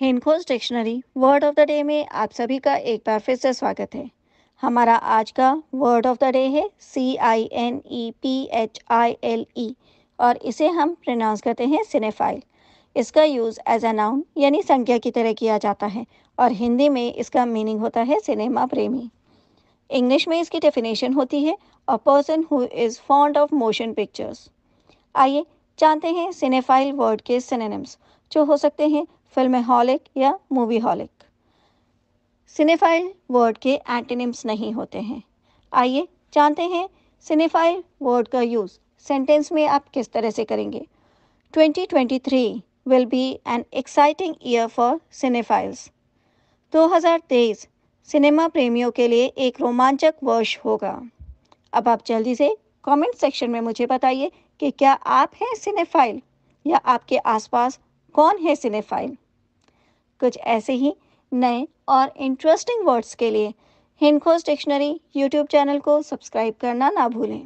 हिंदकोज dictionary word of the day में आप सभी का एक बार फिर से स्वागत है हमारा आज का वर्ड ऑफ द डे है C I N E P H I L E और इसे हम प्रनाउंस करते हैं सिनेफाइल इसका यूज़ एज ए नाउन यानी संज्ञा की तरह किया जाता है और हिंदी में इसका मीनिंग होता है सिनेमा प्रेमी इंग्लिश में इसकी डेफिनेशन होती है a person who is fond of motion pictures आइए जानते हैं सिनेफाइल वर्ड के सिनेम्स जो हो सकते हैं फिल्म हॉलिक या मूवी हॉलिक सिनेफाइल वर्ड के एंटेनिम्स नहीं होते हैं आइए जानते हैं सिनेफाइल वर्ड का यूज़ सेंटेंस में आप किस तरह से करेंगे 2023 will be an exciting year for cinephiles 2023 cinema प्रेमियों के लिए एक रोमांचक वर्ष होगा अब आप जल्दी से कमेंट सेक्शन में मुझे बताइए कि क्या आप हैं सिनेफाइल या आपके आसपास कौन है सिनेफाइल कुछ ऐसे ही नए और इंटरेस्टिंग वर्ड्स के लिए हिंदखोज डिक्शनरी यूट्यूब चैनल को सब्सक्राइब करना ना भूलें